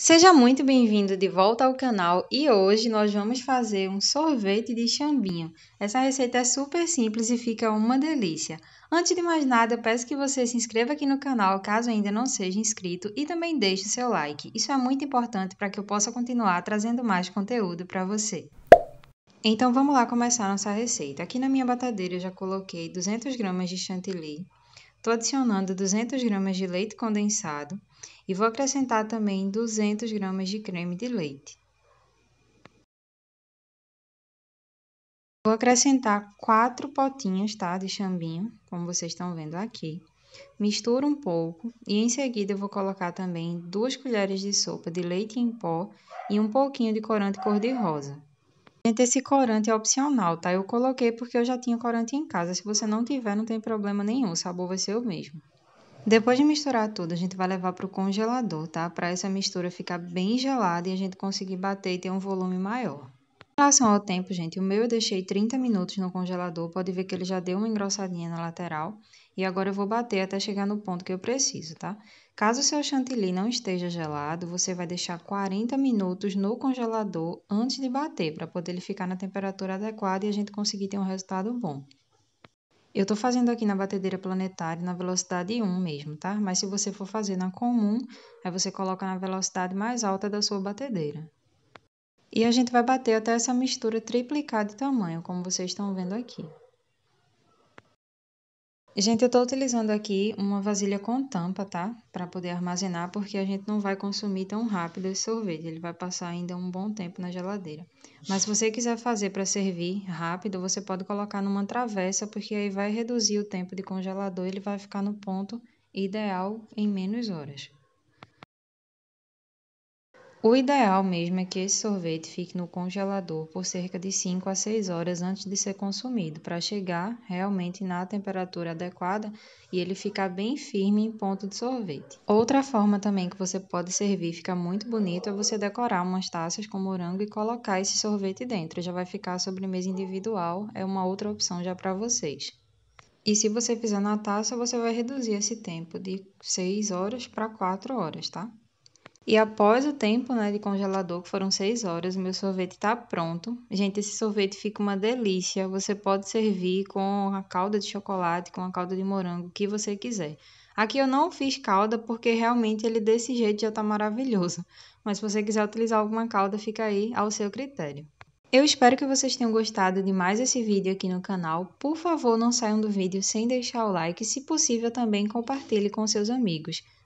Seja muito bem-vindo de volta ao canal e hoje nós vamos fazer um sorvete de chambinho. Essa receita é super simples e fica uma delícia. Antes de mais nada, eu peço que você se inscreva aqui no canal caso ainda não seja inscrito e também deixe o seu like. Isso é muito importante para que eu possa continuar trazendo mais conteúdo para você. Então vamos lá começar nossa receita. Aqui na minha batadeira eu já coloquei 200 gramas de chantilly, estou adicionando 200 gramas de leite condensado, e vou acrescentar também 200 gramas de creme de leite. Vou acrescentar quatro potinhas, tá, de chambinho, como vocês estão vendo aqui. Misturo um pouco e em seguida eu vou colocar também duas colheres de sopa de leite em pó e um pouquinho de corante cor-de-rosa. Gente, esse corante é opcional, tá? Eu coloquei porque eu já tinha corante em casa. Se você não tiver, não tem problema nenhum, o sabor vai ser o mesmo. Depois de misturar tudo, a gente vai levar para o congelador, tá? Para essa mistura ficar bem gelada e a gente conseguir bater e ter um volume maior. Em relação ao tempo, gente, o meu eu deixei 30 minutos no congelador, pode ver que ele já deu uma engrossadinha na lateral. E agora eu vou bater até chegar no ponto que eu preciso, tá? Caso o seu chantilly não esteja gelado, você vai deixar 40 minutos no congelador antes de bater, para poder ele ficar na temperatura adequada e a gente conseguir ter um resultado bom. Eu estou fazendo aqui na batedeira planetária na velocidade 1 mesmo, tá? Mas se você for fazer na comum, aí você coloca na velocidade mais alta da sua batedeira. E a gente vai bater até essa mistura triplicar de tamanho, como vocês estão vendo aqui. Gente, eu tô utilizando aqui uma vasilha com tampa, tá? Para poder armazenar, porque a gente não vai consumir tão rápido esse sorvete. Ele vai passar ainda um bom tempo na geladeira. Mas se você quiser fazer para servir rápido, você pode colocar numa travessa, porque aí vai reduzir o tempo de congelador, ele vai ficar no ponto ideal em menos horas. O ideal mesmo é que esse sorvete fique no congelador por cerca de 5 a 6 horas antes de ser consumido, para chegar realmente na temperatura adequada e ele ficar bem firme em ponto de sorvete. Outra forma também que você pode servir, fica muito bonito, é você decorar umas taças com morango e colocar esse sorvete dentro. Já vai ficar a sobremesa individual, é uma outra opção já para vocês. E se você fizer na taça, você vai reduzir esse tempo de 6 horas para 4 horas, tá? E após o tempo né, de congelador, que foram 6 horas, o meu sorvete está pronto. Gente, esse sorvete fica uma delícia. Você pode servir com a calda de chocolate, com a calda de morango, o que você quiser. Aqui eu não fiz calda porque realmente ele desse jeito já está maravilhoso. Mas se você quiser utilizar alguma calda, fica aí ao seu critério. Eu espero que vocês tenham gostado de mais esse vídeo aqui no canal. Por favor, não saiam do vídeo sem deixar o like e, se possível, também compartilhe com seus amigos.